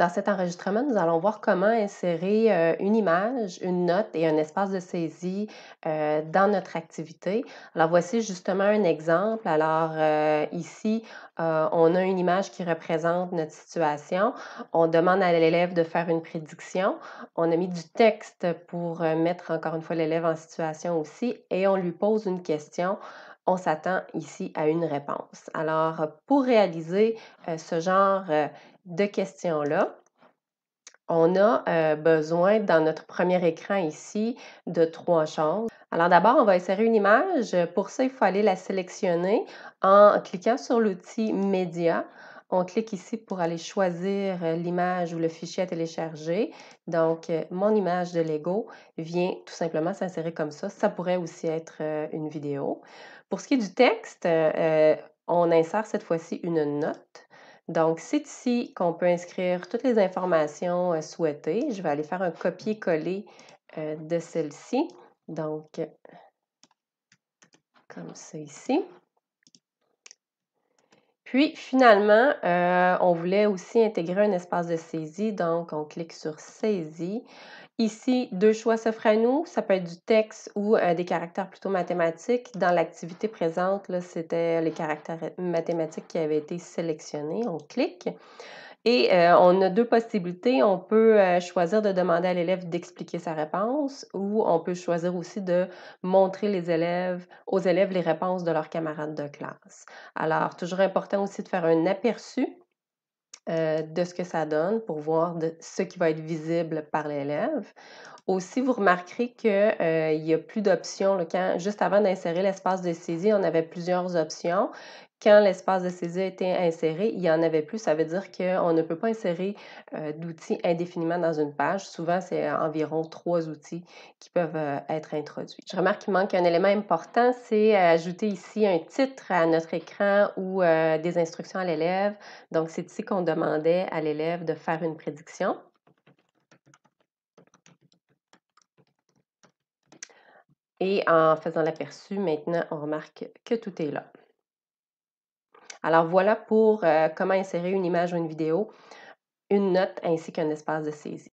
Dans cet enregistrement, nous allons voir comment insérer euh, une image, une note et un espace de saisie euh, dans notre activité. Alors voici justement un exemple. Alors euh, ici, on a une image qui représente notre situation. On demande à l'élève de faire une prédiction. On a mis du texte pour mettre encore une fois l'élève en situation aussi et on lui pose une question on s'attend ici à une réponse. Alors, pour réaliser euh, ce genre euh, de questions-là, on a euh, besoin dans notre premier écran ici de trois choses. Alors d'abord, on va insérer une image. Pour ça, il faut aller la sélectionner en cliquant sur l'outil Média. On clique ici pour aller choisir euh, l'image ou le fichier à télécharger. Donc, euh, mon image de Lego vient tout simplement s'insérer comme ça. Ça pourrait aussi être euh, une vidéo. Pour ce qui est du texte, on insère cette fois-ci une note. Donc, c'est ici qu'on peut inscrire toutes les informations souhaitées. Je vais aller faire un copier-coller de celle-ci. Donc, comme ça ici. Puis finalement, euh, on voulait aussi intégrer un espace de saisie, donc on clique sur saisie. Ici, deux choix s'offrent à nous. Ça peut être du texte ou euh, des caractères plutôt mathématiques. Dans l'activité présente, c'était les caractères mathématiques qui avaient été sélectionnés. On clique. Et euh, on a deux possibilités. On peut euh, choisir de demander à l'élève d'expliquer sa réponse ou on peut choisir aussi de montrer les élèves, aux élèves les réponses de leurs camarades de classe. Alors, toujours important aussi de faire un aperçu euh, de ce que ça donne pour voir de, ce qui va être visible par l'élève. Aussi, vous remarquerez qu'il euh, n'y a plus d'options. juste avant d'insérer l'espace de saisie, on avait plusieurs options. Quand l'espace de saisie a été inséré, il n'y en avait plus. Ça veut dire qu'on ne peut pas insérer euh, d'outils indéfiniment dans une page. Souvent, c'est environ trois outils qui peuvent euh, être introduits. Je remarque qu'il manque un élément important, c'est ajouter ici un titre à notre écran ou des instructions à l'élève. Donc, c'est ici qu'on demandait à l'élève de faire une prédiction. Et en faisant l'aperçu, maintenant, on remarque que tout est là. Alors voilà pour euh, comment insérer une image ou une vidéo, une note ainsi qu'un espace de saisie.